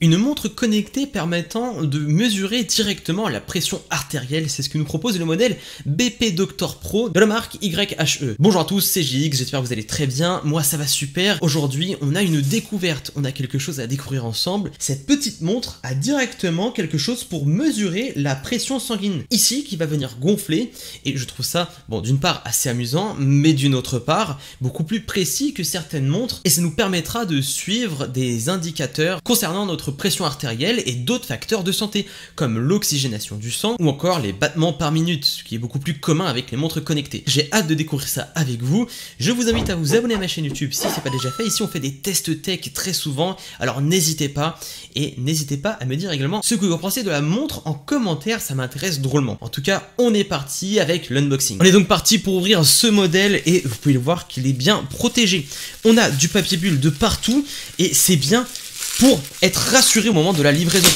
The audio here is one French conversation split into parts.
Une montre connectée permettant de mesurer directement la pression artérielle, c'est ce que nous propose le modèle BP Doctor Pro de la marque YHE. Bonjour à tous, c'est JX, j'espère que vous allez très bien, moi ça va super. Aujourd'hui, on a une découverte, on a quelque chose à découvrir ensemble. Cette petite montre a directement quelque chose pour mesurer la pression sanguine, ici qui va venir gonfler, et je trouve ça, bon, d'une part assez amusant, mais d'une autre part, beaucoup plus précis que certaines montres, et ça nous permettra de suivre des indicateurs concernant notre pression artérielle et d'autres facteurs de santé, comme l'oxygénation du sang ou encore les battements par minute, ce qui est beaucoup plus commun avec les montres connectées. J'ai hâte de découvrir ça avec vous. Je vous invite à vous abonner à ma chaîne YouTube si ce n'est pas déjà fait. Ici, on fait des tests tech très souvent, alors n'hésitez pas. Et n'hésitez pas à me dire également ce que vous pensez de la montre en commentaire, ça m'intéresse drôlement. En tout cas, on est parti avec l'unboxing. On est donc parti pour ouvrir ce modèle et vous pouvez le voir qu'il est bien protégé. On a du papier bulle de partout et c'est bien pour être rassuré au moment de la livraison.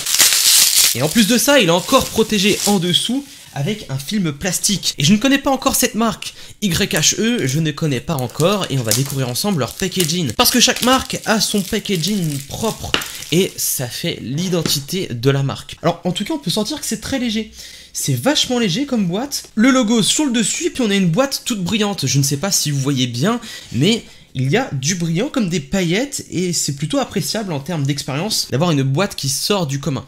Et en plus de ça, il est encore protégé en dessous avec un film plastique. Et je ne connais pas encore cette marque. YHE, je ne connais pas encore et on va découvrir ensemble leur packaging. Parce que chaque marque a son packaging propre et ça fait l'identité de la marque. Alors en tout cas, on peut sentir que c'est très léger. C'est vachement léger comme boîte. Le logo sur le dessus, puis on a une boîte toute brillante. Je ne sais pas si vous voyez bien, mais il y a du brillant comme des paillettes et c'est plutôt appréciable en termes d'expérience d'avoir une boîte qui sort du commun.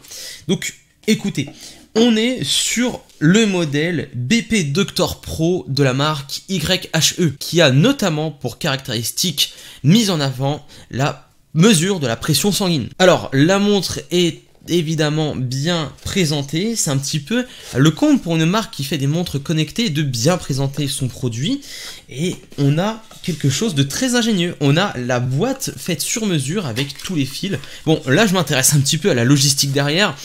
Donc écoutez, on est sur le modèle BP Doctor Pro de la marque YHE qui a notamment pour caractéristique mise en avant la mesure de la pression sanguine. Alors la montre est évidemment bien présentée, C'est un petit peu le compte pour une marque qui fait des montres connectées de bien présenter son produit. Et on a quelque chose de très ingénieux. On a la boîte faite sur mesure avec tous les fils. Bon, là, je m'intéresse un petit peu à la logistique derrière.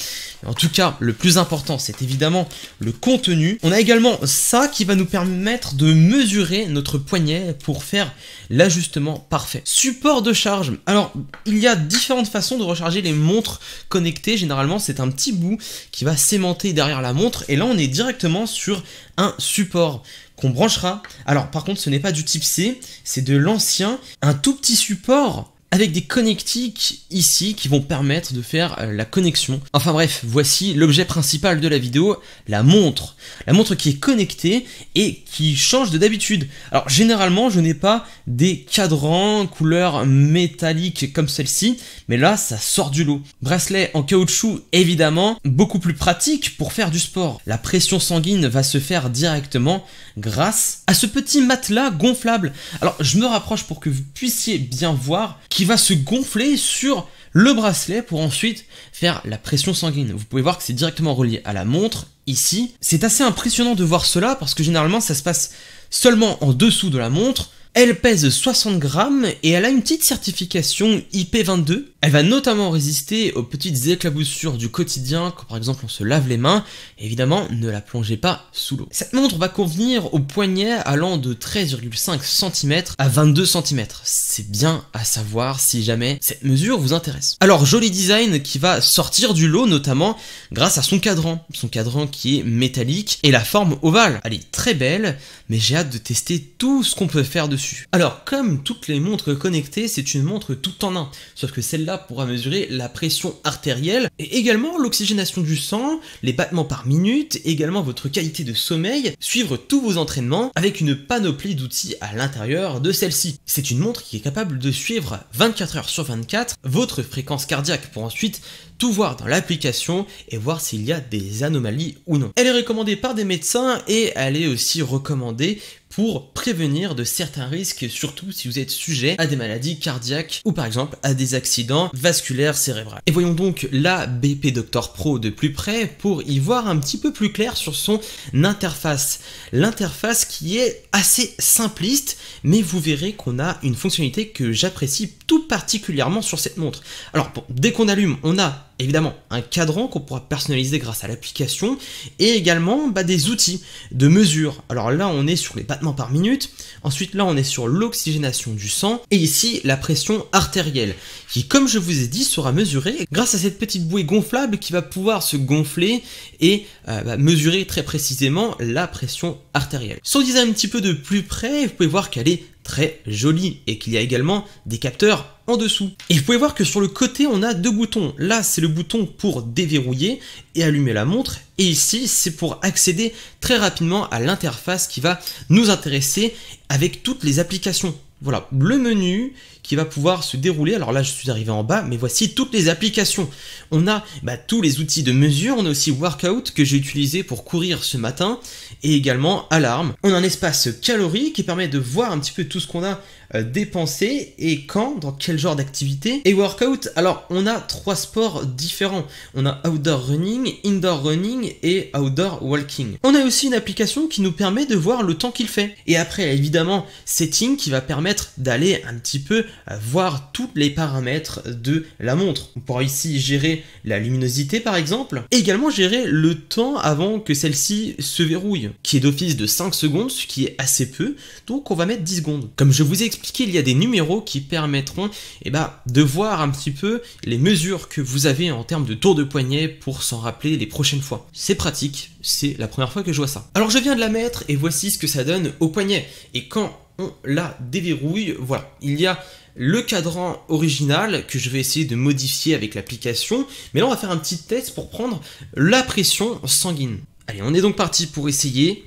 En tout cas, le plus important, c'est évidemment le contenu. On a également ça qui va nous permettre de mesurer notre poignet pour faire l'ajustement parfait. Support de charge. Alors, il y a différentes façons de recharger les montres connectées. Généralement, c'est un petit bout qui va s'aimanter derrière la montre. Et là, on est directement sur un support qu'on branchera. Alors par contre, ce n'est pas du type C, c'est de l'ancien, un tout petit support avec des connectiques ici qui vont permettre de faire euh, la connexion. Enfin bref, voici l'objet principal de la vidéo, la montre. La montre qui est connectée et qui change de d'habitude. Alors généralement, je n'ai pas des cadrans couleur métallique comme celle-ci, mais là, ça sort du lot. Bracelet en caoutchouc, évidemment, beaucoup plus pratique pour faire du sport. La pression sanguine va se faire directement grâce à ce petit matelas gonflable. Alors je me rapproche pour que vous puissiez bien voir, qui va se gonfler sur le bracelet pour ensuite faire la pression sanguine. Vous pouvez voir que c'est directement relié à la montre ici. C'est assez impressionnant de voir cela parce que généralement ça se passe seulement en dessous de la montre elle pèse 60 grammes et elle a une petite certification IP22. Elle va notamment résister aux petites éclaboussures du quotidien, quand par exemple on se lave les mains. Évidemment, ne la plongez pas sous l'eau. Cette montre va convenir aux poignets allant de 13,5 cm à 22 cm. C'est bien à savoir si jamais cette mesure vous intéresse. Alors, joli design qui va sortir du lot notamment grâce à son cadran. Son cadran qui est métallique et la forme ovale. Elle est très belle, mais j'ai hâte de tester tout ce qu'on peut faire de alors, comme toutes les montres connectées, c'est une montre tout en un, sauf que celle-là pourra mesurer la pression artérielle et également l'oxygénation du sang, les battements par minute, également votre qualité de sommeil, suivre tous vos entraînements avec une panoplie d'outils à l'intérieur de celle-ci. C'est une montre qui est capable de suivre 24 heures sur 24 votre fréquence cardiaque pour ensuite tout voir dans l'application et voir s'il y a des anomalies ou non. Elle est recommandée par des médecins et elle est aussi recommandée pour prévenir de certains risques, surtout si vous êtes sujet à des maladies cardiaques ou par exemple à des accidents vasculaires cérébraux. Et voyons donc la BP Doctor Pro de plus près pour y voir un petit peu plus clair sur son interface. L'interface qui est assez simpliste, mais vous verrez qu'on a une fonctionnalité que j'apprécie tout particulièrement sur cette montre. Alors dès qu'on allume, on a évidemment un cadran qu'on pourra personnaliser grâce à l'application et également bah, des outils de mesure. Alors là on est sur les battements par minute, ensuite là on est sur l'oxygénation du sang et ici la pression artérielle qui comme je vous ai dit sera mesurée grâce à cette petite bouée gonflable qui va pouvoir se gonfler et euh, bah, mesurer très précisément la pression artérielle. Si on un petit peu de plus près, vous pouvez voir qu'elle est très joli et qu'il y a également des capteurs en dessous. Et vous pouvez voir que sur le côté on a deux boutons. Là c'est le bouton pour déverrouiller et allumer la montre et ici c'est pour accéder très rapidement à l'interface qui va nous intéresser avec toutes les applications voilà, le menu qui va pouvoir se dérouler. Alors là, je suis arrivé en bas, mais voici toutes les applications. On a bah, tous les outils de mesure, on a aussi Workout que j'ai utilisé pour courir ce matin, et également Alarme. On a un espace calories qui permet de voir un petit peu tout ce qu'on a euh, dépenser et quand, dans quel genre d'activité et workout. Alors, on a trois sports différents. On a outdoor running, indoor running et outdoor walking. On a aussi une application qui nous permet de voir le temps qu'il fait. Et après, évidemment, setting qui va permettre d'aller un petit peu euh, voir tous les paramètres de la montre. On pourra ici gérer la luminosité par exemple, également gérer le temps avant que celle-ci se verrouille, qui est d'office de 5 secondes, ce qui est assez peu, donc on va mettre 10 secondes. Comme je vous ai expliqué, il y a des numéros qui permettront eh ben, de voir un petit peu les mesures que vous avez en termes de tour de poignet pour s'en rappeler les prochaines fois. C'est pratique, c'est la première fois que je vois ça. Alors je viens de la mettre et voici ce que ça donne au poignet. Et quand on la déverrouille, voilà, il y a le cadran original que je vais essayer de modifier avec l'application. Mais là, on va faire un petit test pour prendre la pression sanguine. Allez, on est donc parti pour essayer.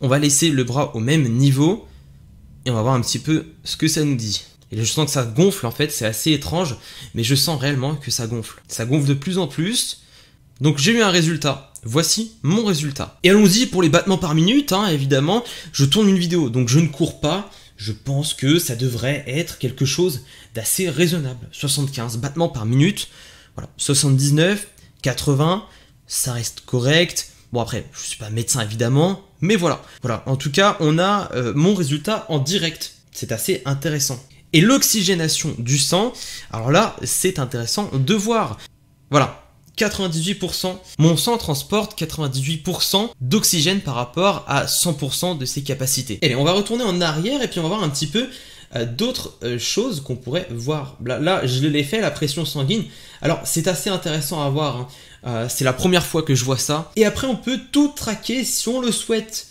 On va laisser le bras au même niveau et on va voir un petit peu ce que ça nous dit. Et je sens que ça gonfle en fait, c'est assez étrange, mais je sens réellement que ça gonfle. Ça gonfle de plus en plus. Donc j'ai eu un résultat. Voici mon résultat. Et allons-y pour les battements par minute, hein, évidemment. Je tourne une vidéo, donc je ne cours pas. Je pense que ça devrait être quelque chose d'assez raisonnable. 75 battements par minute. Voilà, 79, 80, ça reste correct. Bon après, je suis pas médecin évidemment, mais voilà. Voilà, en tout cas, on a euh, mon résultat en direct. C'est assez intéressant. Et l'oxygénation du sang, alors là, c'est intéressant de voir. Voilà, 98%. Mon sang transporte 98% d'oxygène par rapport à 100% de ses capacités. Allez, on va retourner en arrière et puis on va voir un petit peu euh, d'autres euh, choses qu'on pourrait voir. Là, je l'ai fait, la pression sanguine. Alors, c'est assez intéressant à voir. Hein. Euh, c'est la première fois que je vois ça. Et après, on peut tout traquer si on le souhaite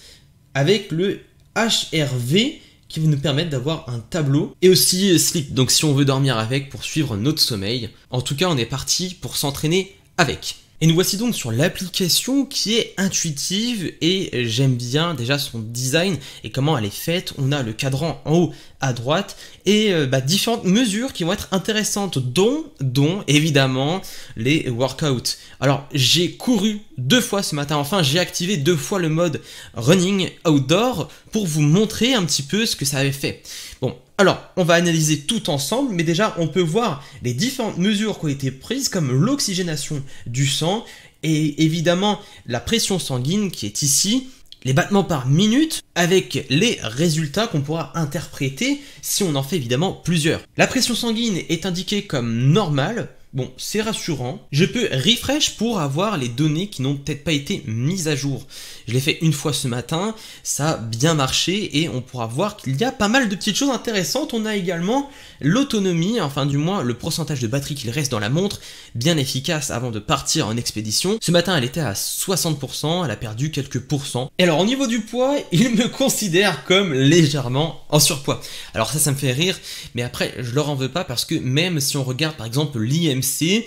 avec le HRV qui va nous permettre d'avoir un tableau et aussi euh, sleep. Donc si on veut dormir avec pour suivre notre sommeil. En tout cas, on est parti pour s'entraîner avec. Et nous voici donc sur l'application qui est intuitive et j'aime bien déjà son design et comment elle est faite. On a le cadran en haut à droite et euh, bah, différentes mesures qui vont être intéressantes, dont, dont évidemment les workouts. Alors j'ai couru deux fois ce matin, enfin j'ai activé deux fois le mode running outdoor pour vous montrer un petit peu ce que ça avait fait. Bon, alors, on va analyser tout ensemble, mais déjà, on peut voir les différentes mesures qui ont été prises, comme l'oxygénation du sang et évidemment la pression sanguine qui est ici, les battements par minute avec les résultats qu'on pourra interpréter si on en fait évidemment plusieurs. La pression sanguine est indiquée comme normale Bon, c'est rassurant. Je peux refresh pour avoir les données qui n'ont peut-être pas été mises à jour. Je l'ai fait une fois ce matin, ça a bien marché et on pourra voir qu'il y a pas mal de petites choses intéressantes. On a également l'autonomie, enfin du moins le pourcentage de batterie qu'il reste dans la montre, bien efficace avant de partir en expédition. Ce matin, elle était à 60%, elle a perdu quelques pourcents. Et alors au niveau du poids, il me considère comme légèrement en surpoids. Alors ça, ça me fait rire, mais après, je leur en veux pas parce que même si on regarde par exemple l'IMC, il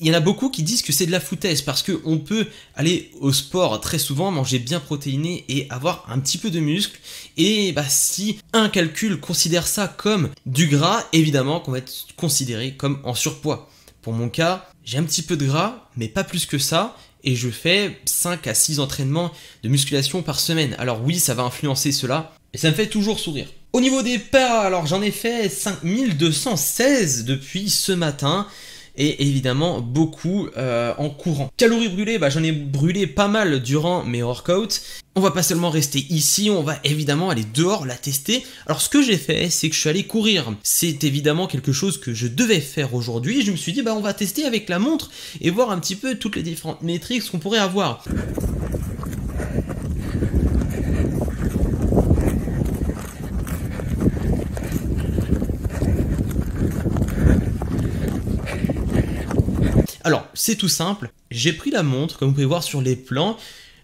y en a beaucoup qui disent que c'est de la foutaise parce qu'on peut aller au sport très souvent, manger bien protéiné et avoir un petit peu de muscle. Et bah, si un calcul considère ça comme du gras, évidemment qu'on va être considéré comme en surpoids. Pour mon cas, j'ai un petit peu de gras, mais pas plus que ça et je fais 5 à 6 entraînements de musculation par semaine. Alors oui, ça va influencer cela, et ça me fait toujours sourire. Au niveau des pas, alors j'en ai fait 5216 depuis ce matin et évidemment beaucoup euh, en courant. Calories brûlées, bah, j'en ai brûlé pas mal durant mes workouts. On va pas seulement rester ici, on va évidemment aller dehors la tester. Alors ce que j'ai fait, c'est que je suis allé courir. C'est évidemment quelque chose que je devais faire aujourd'hui. Je me suis dit, bah on va tester avec la montre et voir un petit peu toutes les différentes métriques qu'on pourrait avoir. Alors, c'est tout simple. J'ai pris la montre, comme vous pouvez voir sur les plans.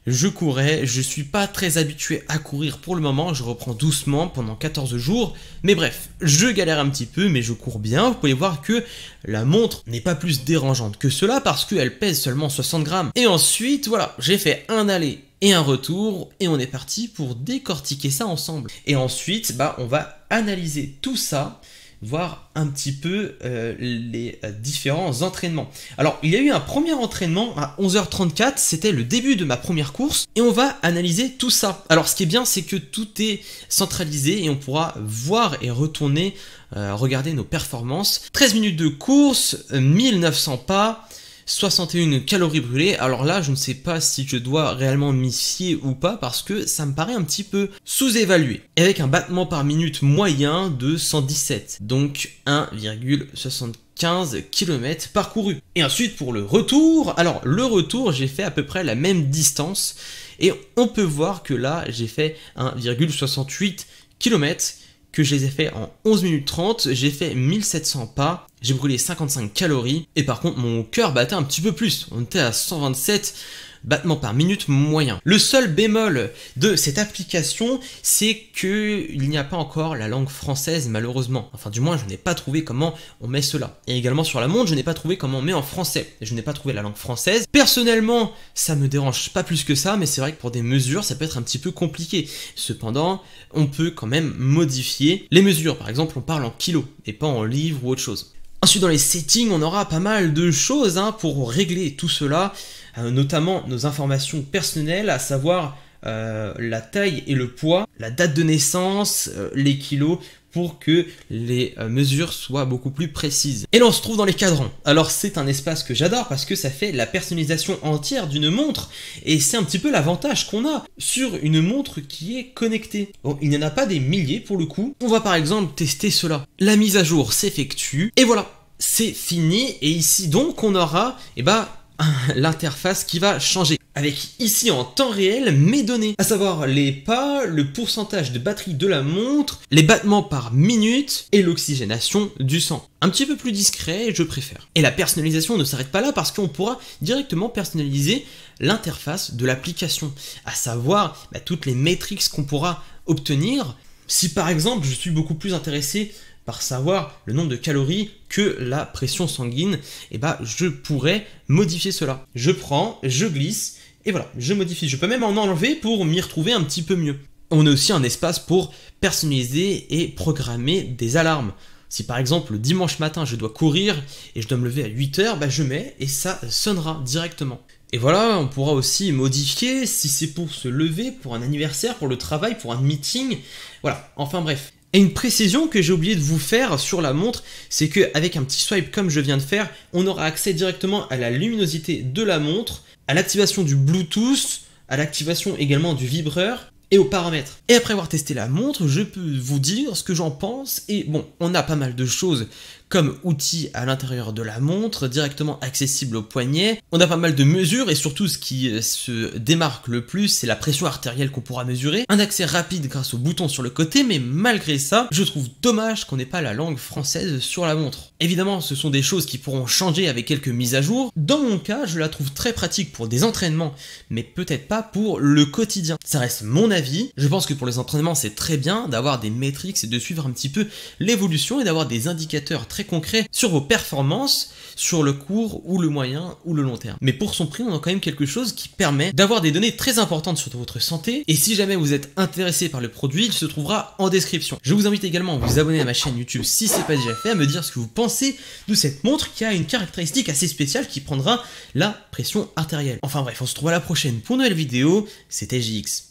Je courais, je suis pas très habitué à courir pour le moment, je reprends doucement pendant 14 jours, mais bref, je galère un petit peu, mais je cours bien, vous pouvez voir que la montre n'est pas plus dérangeante que cela parce qu'elle pèse seulement 60 grammes. Et ensuite, voilà, j'ai fait un aller et un retour, et on est parti pour décortiquer ça ensemble. Et ensuite, bah, on va analyser tout ça voir un petit peu euh, les euh, différents entraînements. Alors, il y a eu un premier entraînement à 11h34, c'était le début de ma première course, et on va analyser tout ça. Alors, ce qui est bien, c'est que tout est centralisé et on pourra voir et retourner, euh, regarder nos performances. 13 minutes de course, 1900 pas, 61 calories brûlées, alors là je ne sais pas si je dois réellement m'y fier ou pas parce que ça me paraît un petit peu sous-évalué, avec un battement par minute moyen de 117, donc 1,75 km parcouru. Et ensuite pour le retour, alors le retour j'ai fait à peu près la même distance et on peut voir que là j'ai fait 1,68 km que je les ai fait en 11 minutes 30, j'ai fait 1700 pas j'ai brûlé 55 calories, et par contre mon cœur battait un petit peu plus, on était à 127 battements par minute moyen. Le seul bémol de cette application, c'est que il n'y a pas encore la langue française malheureusement. Enfin du moins, je n'ai pas trouvé comment on met cela. Et également sur la montre, je n'ai pas trouvé comment on met en français. Je n'ai pas trouvé la langue française. Personnellement, ça me dérange pas plus que ça, mais c'est vrai que pour des mesures, ça peut être un petit peu compliqué. Cependant, on peut quand même modifier les mesures. Par exemple, on parle en kilos et pas en livres ou autre chose. Ensuite, dans les settings, on aura pas mal de choses hein, pour régler tout cela, euh, notamment nos informations personnelles, à savoir euh, la taille et le poids, la date de naissance, euh, les kilos, pour que les euh, mesures soient beaucoup plus précises. Et là on se trouve dans les cadrans. Alors c'est un espace que j'adore parce que ça fait la personnalisation entière d'une montre et c'est un petit peu l'avantage qu'on a sur une montre qui est connectée. Bon, il n'y en a pas des milliers pour le coup. On va par exemple tester cela. La mise à jour s'effectue et voilà, c'est fini et ici donc on aura eh ben, l'interface qui va changer avec ici en temps réel mes données, à savoir les pas, le pourcentage de batterie de la montre, les battements par minute et l'oxygénation du sang. Un petit peu plus discret, je préfère. Et la personnalisation ne s'arrête pas là parce qu'on pourra directement personnaliser l'interface de l'application, à savoir bah, toutes les métriques qu'on pourra obtenir. Si par exemple je suis beaucoup plus intéressé par savoir le nombre de calories que la pression sanguine, et eh bah ben, je pourrais modifier cela. Je prends, je glisse, et voilà, je modifie. Je peux même en enlever pour m'y retrouver un petit peu mieux. On a aussi un espace pour personnaliser et programmer des alarmes. Si par exemple le dimanche matin je dois courir et je dois me lever à 8 heures, ben je mets et ça sonnera directement. Et voilà, on pourra aussi modifier si c'est pour se lever, pour un anniversaire, pour le travail, pour un meeting. Voilà, enfin bref. Et une précision que j'ai oublié de vous faire sur la montre, c'est qu'avec un petit swipe comme je viens de faire, on aura accès directement à la luminosité de la montre, à l'activation du Bluetooth, à l'activation également du vibreur et aux paramètres. Et après avoir testé la montre, je peux vous dire ce que j'en pense. Et bon, on a pas mal de choses comme outil à l'intérieur de la montre, directement accessible au poignet. On a pas mal de mesures et surtout ce qui euh, se démarque le plus, c'est la pression artérielle qu'on pourra mesurer. Un accès rapide grâce au bouton sur le côté, mais malgré ça, je trouve dommage qu'on n'ait pas la langue française sur la montre. Évidemment, ce sont des choses qui pourront changer avec quelques mises à jour. Dans mon cas, je la trouve très pratique pour des entraînements, mais peut-être pas pour le quotidien. Ça reste mon avis. Je pense que pour les entraînements, c'est très bien d'avoir des métriques et de suivre un petit peu l'évolution et d'avoir des indicateurs très concret sur vos performances sur le court ou le moyen ou le long terme. Mais pour son prix, on a quand même quelque chose qui permet d'avoir des données très importantes sur votre santé et si jamais vous êtes intéressé par le produit, il se trouvera en description. Je vous invite également à vous abonner à ma chaîne YouTube si c'est pas déjà fait, à me dire ce que vous pensez de cette montre qui a une caractéristique assez spéciale qui prendra la pression artérielle. Enfin bref, on se trouve à la prochaine pour une nouvelle vidéo, c'était JX.